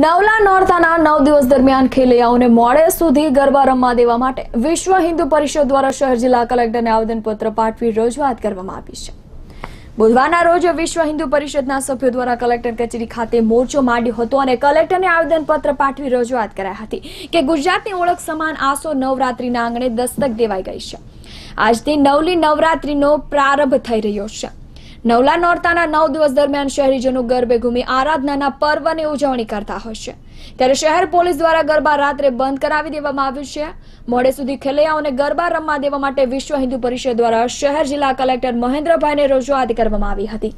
નવલા નોરતાના નવ દિવસ દરમિયાન ખેલૈયાઓને મોડે સુધી ગરબા રમવા દેવા માટે વિશ્વ હિન્દુ પરિષદ દ્વારા શહેર જિલ્લા કલેક્ટરને આવેદનપત્ર પાઠવી રજૂઆત કરવામાં આવી છે બુધવારના રોજ વિશ્વ હિન્દુ પરિષદના સભ્યો દ્વારા કલેક્ટર કચેરી ખાતે મોરચો માંડ્યો હતો અને કલેક્ટરને આવેદનપત્ર પાઠવી રજૂઆત કરાઈ હતી કે ગુજરાતની ઓળખ સમાન આસો નવરાત્રીના આંગણે દસ્તક દેવાઈ ગઈ છે આજથી નવલી નવરાત્રિનો પ્રારંભ થઈ રહ્યો છે નવલા નોરતાના નવ દિવસ દરમિયાન શહેરીજનો ગરબે ઘૂમી આરાધનાના પર્વની ઉજવણી કરતા હશે ત્યારે શહેર પોલીસ દ્વારા ગરબા રાત્રે બંધ કરાવી દેવામાં આવ્યું છે મોડે સુધી ખેલૈયાઓને ગરબા રમવા દેવા માટે વિશ્વ હિન્દુ પરિષદ દ્વારા શહેર જિલ્લા કલેક્ટર મહેન્દ્રભાઈને રજૂઆત કરવામાં આવી હતી